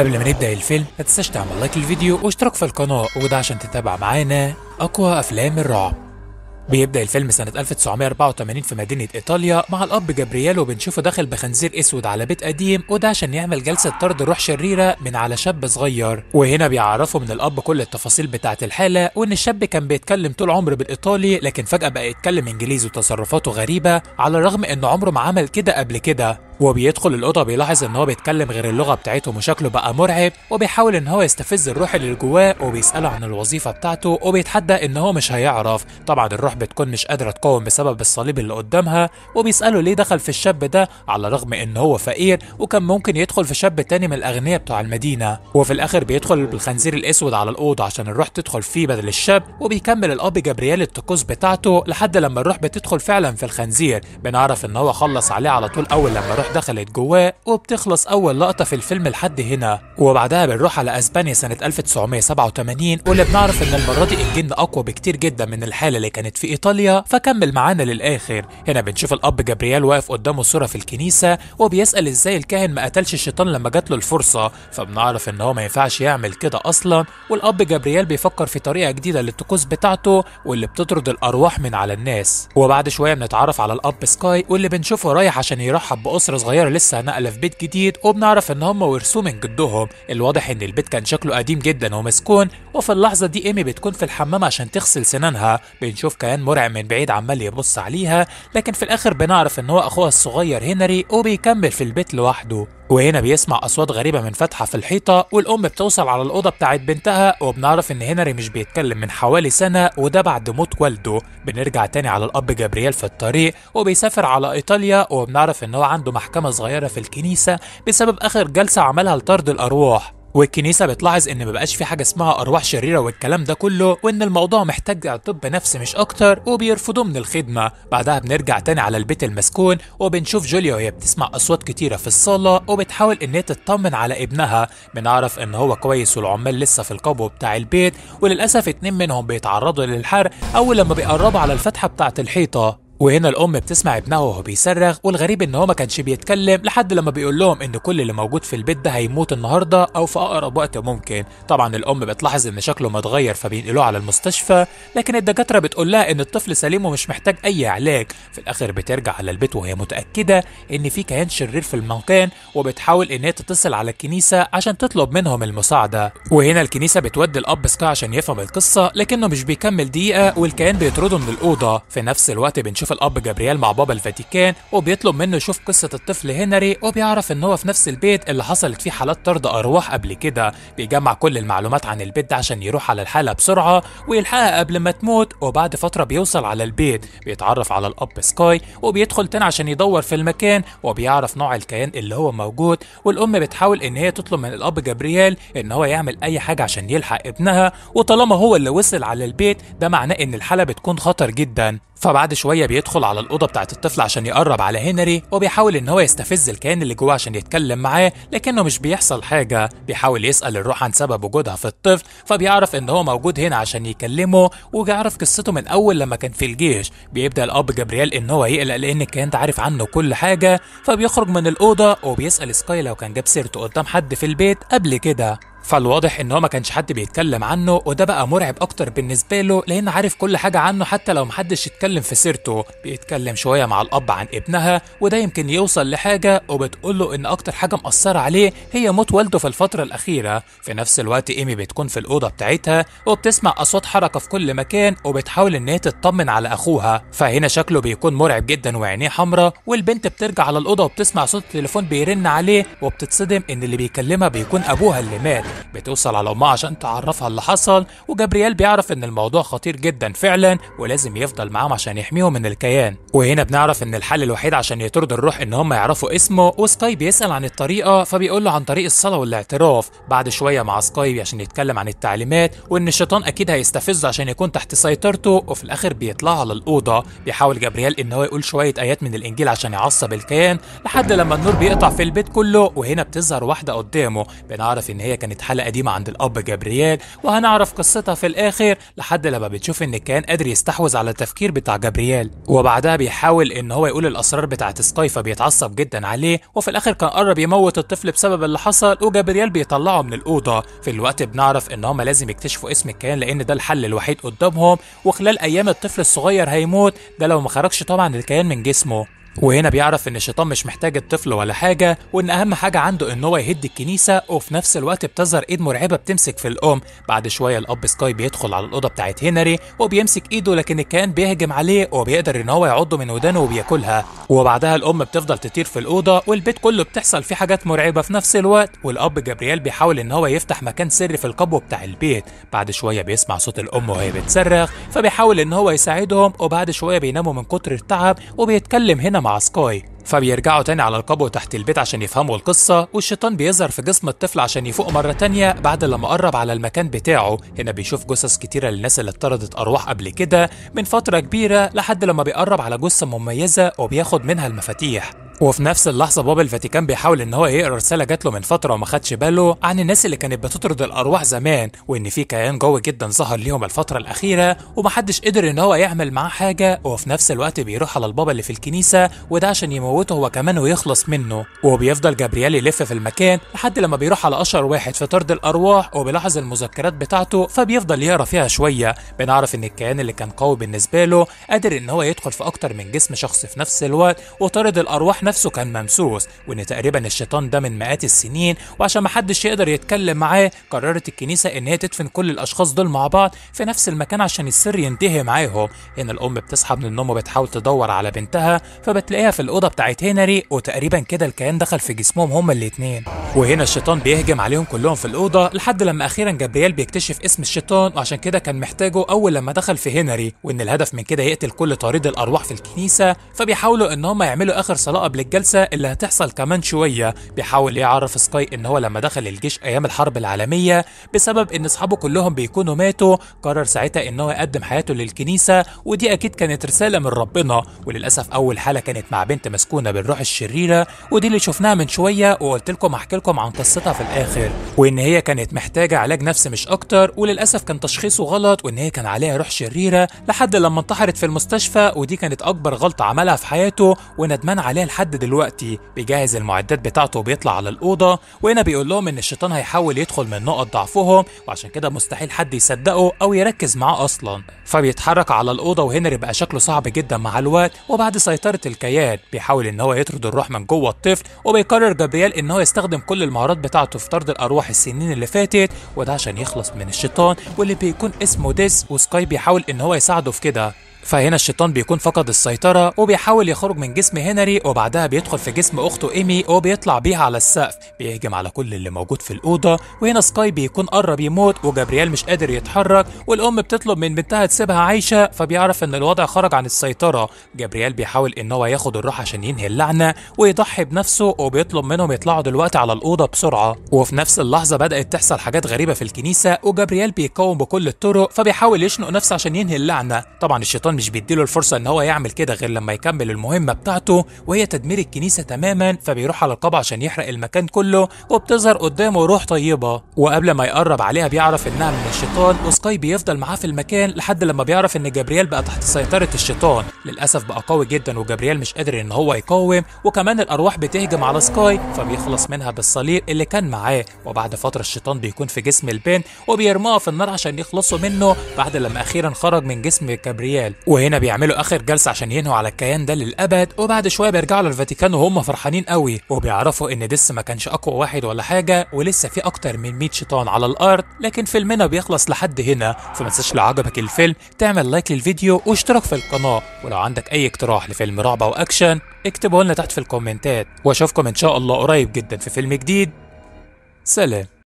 قبل ما نبدأ الفيلم ما تنساش تعمل لايك للفيديو واشتراك في القناة وده عشان تتابع معانا أقوى أفلام الرعب بيبدأ الفيلم سنة 1984 في مدينة إيطاليا مع الأب جابرييلو وبنشوفه داخل بخنزير أسود على بيت قديم وده عشان يعمل جلسة طرد روح شريرة من على شاب صغير وهنا بيعرفوا من الأب كل التفاصيل بتاعة الحالة وإن الشاب كان بيتكلم طول عمره بالإيطالي لكن فجأة بقى يتكلم إنجليزي وتصرفاته غريبة على الرغم إن عمره ما عمل كده قبل كده وبيدخل الأوضة بيلاحظ إن هو بيتكلم غير اللغة بتاعتهم وشكله بقى مرعب وبيحاول إن هو يستفز الروح اللي جواه وبيسأله عن الوظيفة بتاعته وبيتحدى إن هو مش هيعرف طبعا الروح بتكون مش قادرة تقاوم بسبب الصليب اللي قدامها وبيسأله ليه دخل في الشاب ده على الرغم إن هو فقير وكان ممكن يدخل في شاب تاني من الأغنياء بتوع المدينة وفي الآخر بيدخل بالخنزير الأسود على الأوضة عشان الروح تدخل فيه بدل الشاب وبيكمل الأب جبريال الطقوس بتاعته لحد لما الروح بتدخل فعلا في الخنزير بنعرف إن هو خلص عليه على طول أول لما الروح دخلت جواه وبتخلص أول لقطة في الفيلم لحد هنا وبعدها بنروح على أسبانيا سنة 1987 واللي بنعرف إن المرة دي الجن أقوى بكتير جدا من الحالة اللي كانت في إيطاليا فكمل معانا للآخر هنا بنشوف الأب جابرييل واقف قدامه صورة في الكنيسة وبيسأل إزاي الكاهن ما قتلش الشيطان لما جات له الفرصة فبنعرف إن هو ما ينفعش يعمل كده أصلا والأب جابرييل بيفكر في طريقة جديدة للطقوس بتاعته واللي بتطرد الأرواح من على الناس وبعد شوية بنتعرف على الأب سكاي واللي بنشوفه رايح عشان يرحب بأسرة صغيرة لسه نقلة في بيت جديد وبنعرف إن هم ورثوه من جدهم الواضح إن البيت كان شكله قديم جدا ومسكون وفي اللحظة دي ايمي بتكون في الحمام عشان تغسل سنانها بنشوف كيان مرعب من بعيد عمال يبص عليها لكن في الاخر بنعرف ان هو اخوها الصغير هنري وبيكمل في البيت لوحده وهنا بيسمع اصوات غريبه من فتحه في الحيطه والام بتوصل على الاوضه بتاعت بنتها وبنعرف ان هنري مش بيتكلم من حوالي سنه وده بعد موت والده بنرجع تاني على الاب جبريال في الطريق وبيسافر على ايطاليا وبنعرف ان هو عنده محكمه صغيره في الكنيسه بسبب اخر جلسه عملها لطرد الارواح والكنيسة بتلاحظ إن مبقاش في حاجة اسمها أرواح شريرة والكلام ده كله وإن الموضوع محتاج طب نفسي مش أكتر وبيرفضوه من الخدمة بعدها بنرجع تاني على البيت المسكون وبنشوف جوليا وهي بتسمع أصوات كتيرة في الصالة وبتحاول إن هي تطمن على ابنها بنعرف إن هو كويس والعمال لسه في القبو بتاع البيت وللأسف اتنين منهم بيتعرضوا للحرق أول لما بيقربوا على الفتحة بتاعة الحيطة وهنا الام بتسمع ابنها وهو بيصرخ والغريب ان هو ما كانش بيتكلم لحد لما بيقول لهم ان كل اللي موجود في البيت ده هيموت النهارده او في اقرب وقت ممكن طبعا الام بتلاحظ ان شكله متغير فبينقلوه على المستشفى لكن الدكاتره بتقول لها ان الطفل سليم ومش محتاج اي علاج في الاخر بترجع على البيت وهي متاكده ان في كيان شرير في المكان وبتحاول ان هي تتصل على الكنيسه عشان تطلب منهم المساعده وهنا الكنيسه بتودي الاب سكاي عشان يفهم القصه لكنه مش بيكمل دقيقه والكيان بيطرده من الاوضه في نفس الوقت بنشوف بيشوف الاب جبريال مع بابا الفاتيكان وبيطلب منه يشوف قصه الطفل هنري وبيعرف ان هو في نفس البيت اللي حصلت فيه حالات طرد ارواح قبل كده بيجمع كل المعلومات عن البيت ده عشان يروح على الحاله بسرعه ويلحقها قبل ما تموت وبعد فتره بيوصل على البيت بيتعرف على الاب سكاي وبيدخل تاني عشان يدور في المكان وبيعرف نوع الكيان اللي هو موجود والام بتحاول ان هي تطلب من الاب جبريال ان هو يعمل اي حاجه عشان يلحق ابنها وطالما هو اللي وصل على البيت ده معناه ان الحاله بتكون خطر جدا فبعد شويه بي بيدخل على الأوضة بتاعة الطفل عشان يقرب على هنري وبيحاول إن هو يستفز الكائن اللي جواه عشان يتكلم معاه لكنه مش بيحصل حاجة بيحاول يسأل الروح عن سبب وجودها في الطفل فبيعرف إن هو موجود هنا عشان يكلمه وبيعرف قصته من أول لما كان في الجيش بيبدأ الأب جبريال إن هو يقلق لأن الكائن ده عارف عنه كل حاجة فبيخرج من الأوضة وبيسأل سكاي لو كان جاب سيرته قدام حد في البيت قبل كده فالواضح ان هو ما كانش حد بيتكلم عنه وده بقى مرعب اكتر بالنسبه له لان عارف كل حاجه عنه حتى لو محدش يتكلم في سيرته بيتكلم شويه مع الاب عن ابنها وده يمكن يوصل لحاجه وبتقول له ان اكتر حاجه مأثره عليه هي موت والده في الفتره الاخيره في نفس الوقت ايمي بتكون في الاوضه بتاعتها وبتسمع اصوات حركه في كل مكان وبتحاول ان هي تطمن على اخوها فهنا شكله بيكون مرعب جدا وعينيه حمراء والبنت بترجع على الاوضه وبتسمع صوت التليفون بيرن عليه وبتتصدم ان اللي بيكلمها بيكون ابوها اللي مات بتوصل على امها عشان تعرفها اللي حصل وجبريال بيعرف ان الموضوع خطير جدا فعلا ولازم يفضل معاهم عشان يحميهم من الكيان وهنا بنعرف ان الحل الوحيد عشان يطرد الروح ان هم يعرفوا اسمه وسكاي بيسال عن الطريقه فبيقول له عن طريق الصلاه والاعتراف بعد شويه مع سكاي عشان يتكلم عن التعليمات وان الشيطان اكيد هيستفزه عشان يكون تحت سيطرته وفي الاخر بيطلع على الاوضه بيحاول جبريال ان هو يقول شويه ايات من الانجيل عشان يعصب الكيان لحد لما النور بيقطع في البيت كله وهنا بتظهر واحده قدامه بنعرف ان هي كانت كانت حلقة قديمة عند الأب جابرييل وهنعرف قصتها في الآخر لحد لما بتشوف إن كان قادر يستحوذ على التفكير بتاع جابرييل وبعدها بيحاول إن هو يقول الأسرار بتاعت سكاي فبيتعصب جدا عليه وفي الآخر كان قرب يموت الطفل بسبب اللي حصل وجابرييل بيطلعه من الأوضة في الوقت بنعرف إن هما لازم يكتشفوا اسم الكيان لأن ده الحل الوحيد قدامهم وخلال أيام الطفل الصغير هيموت ده لو ما خرجش طبعا الكيان من جسمه وهنا بيعرف ان الشيطان مش محتاج الطفل ولا حاجه وان اهم حاجه عنده ان هو يهد الكنيسه وفي نفس الوقت بتظهر ايد مرعبه بتمسك في الام بعد شويه الاب سكاي بيدخل على الاوضه بتاعت هنري وبيمسك ايده لكن الكيان بيهجم عليه وبيقدر ان هو يعضه من ودانه وبياكلها وبعدها الام بتفضل تطير في الاوضه والبيت كله بتحصل فيه حاجات مرعبه في نفس الوقت والاب جبريال بيحاول ان هو يفتح مكان سري في القبو بتاع البيت بعد شويه بيسمع صوت الام وهي بتصرخ فبيحاول ان هو يساعدهم وبعد شويه بيناموا من كتر التعب وبيتكلم هنا maskoj فبيرجعوا تاني على القبو تحت البيت عشان يفهموا القصة والشيطان بيظهر في جسم الطفل عشان يفوق مرة تانية بعد لما قرب على المكان بتاعه هنا بيشوف جثث كتيرة للناس اللي اتطردت أرواح قبل كده من فترة كبيرة لحد لما بيقرب على جثة مميزة وبياخد منها المفاتيح وفي نفس اللحظة بابا الفاتيكان بيحاول إن هو يقرأ رسالة جات له من فترة وما خدش باله عن الناس اللي كانت بتطرد الأرواح زمان وإن في كيان قوي جدا ظهر ليهم الفترة الأخيرة ومحدش قدر إن هو يعمل معاه حاجة وفي نفس الوقت بيروح على البابا اللي في الكنيسة وده عشان يمو يموته هو كمان ويخلص منه وبيفضل جابرييل يلف في المكان لحد لما بيروح على اشهر واحد في طرد الارواح وبيلاحظ المذكرات بتاعته فبيفضل يقرا فيها شويه بنعرف ان الكيان اللي كان قوي بالنسبه له قادر ان هو يدخل في اكتر من جسم شخص في نفس الوقت وطرد الارواح نفسه كان ممسوس وان تقريبا الشيطان ده من مئات السنين وعشان محدش يقدر يتكلم معاه قررت الكنيسه ان هي تدفن كل الاشخاص دول مع بعض في نفس المكان عشان السر ينتهي معاهم هنا الام بتصحى من النوم وبتحاول تدور على بنتها فبتلاقيها في الاوضه بتاعت هنري وتقريبا كده الكيان دخل في جسمهم هما الاتنين وهنا الشيطان بيهجم عليهم كلهم في الأوضة لحد لما أخيرا جبريال بيكتشف اسم الشيطان وعشان كده كان محتاجه أول لما دخل في هنري وإن الهدف من كده يقتل كل طريد الأرواح في الكنيسة فبيحاولوا إن هما يعملوا آخر صلاة قبل الجلسة اللي هتحصل كمان شوية بيحاول يعرف سكاي إن هو لما دخل الجيش أيام الحرب العالمية بسبب إن أصحابه كلهم بيكونوا ماتوا قرر ساعتها إن هو يقدم حياته للكنيسة ودي أكيد كانت رسالة من ربنا وللأسف أول حالة كانت مع بنت مسكو مسكونه بالروح الشريره ودي اللي شفناها من شويه وقلت لكم هحكي لكم عن قصتها في الاخر وان هي كانت محتاجه علاج نفسي مش اكتر وللاسف كان تشخيصه غلط وان هي كان عليها روح شريره لحد لما انتحرت في المستشفى ودي كانت اكبر غلطه عملها في حياته وندمان عليها لحد دلوقتي بيجهز المعدات بتاعته وبيطلع على الاوضه وهنا بيقول لهم ان الشيطان هيحاول يدخل من نقط ضعفهم وعشان كده مستحيل حد يصدقه او يركز معاه اصلا فبيتحرك على الاوضه وهنري بقى شكله صعب جدا مع الوقت وبعد سيطره الكيان بيحاول بيحاول ان هو يطرد الروح من جوه الطفل وبيقرر جابرييل ان هو يستخدم كل المهارات بتاعته في طرد الارواح السنين اللي فاتت وده عشان يخلص من الشيطان واللي بيكون اسمه ديس وسكاي بيحاول ان هو يساعده في كده فهنا الشيطان بيكون فقد السيطرة وبيحاول يخرج من جسم هنري وبعدها بيدخل في جسم أخته إيمي وبيطلع بيها على السقف بيهجم على كل اللي موجود في الأوضة وهنا سكاي بيكون قرب يموت وجابرييل مش قادر يتحرك والأم بتطلب من بنتها تسيبها عايشة فبيعرف إن الوضع خرج عن السيطرة جابرييل بيحاول إن هو ياخد الروح عشان ينهي اللعنة ويضحي بنفسه وبيطلب منهم يطلعوا دلوقتي على الأوضة بسرعة وفي نفس اللحظة بدأت تحصل حاجات غريبة في الكنيسة وجابرييل بيقاوم بكل الطرق فبيحاول يشنق نفسه عشان ينهي اللعنة طبعا الشيطان الشيطان مش بيديله الفرصه ان هو يعمل كده غير لما يكمل المهمه بتاعته وهي تدمير الكنيسه تماما فبيروح على القبعه عشان يحرق المكان كله وبتظهر قدامه روح طيبه وقبل ما يقرب عليها بيعرف انها من الشيطان وسكاي بيفضل معاه في المكان لحد لما بيعرف ان جبريال بقى تحت سيطره الشيطان للاسف بقى قوي جدا وجبريال مش قادر ان هو يقاوم وكمان الارواح بتهجم على سكاي فبيخلص منها بالصليب اللي كان معاه وبعد فتره الشيطان بيكون في جسم البنت وبيرموها في النار عشان يخلصوا منه بعد لما اخيرا خرج من جسم جبريال وهنا بيعملوا اخر جلسه عشان ينهوا على الكيان ده للابد وبعد شويه بيرجعوا للفاتيكان وهم فرحانين قوي وبيعرفوا ان ديس ما كانش اقوى واحد ولا حاجه ولسه في اكتر من 100 شيطان على الارض لكن فيلمنا بيخلص لحد هنا فما تنساش لو عجبك الفيلم تعمل لايك للفيديو واشتراك في القناه ولو عندك اي اقتراح لفيلم رعب او اكشن اكتبه لنا تحت في الكومنتات واشوفكم ان شاء الله قريب جدا في فيلم جديد سلام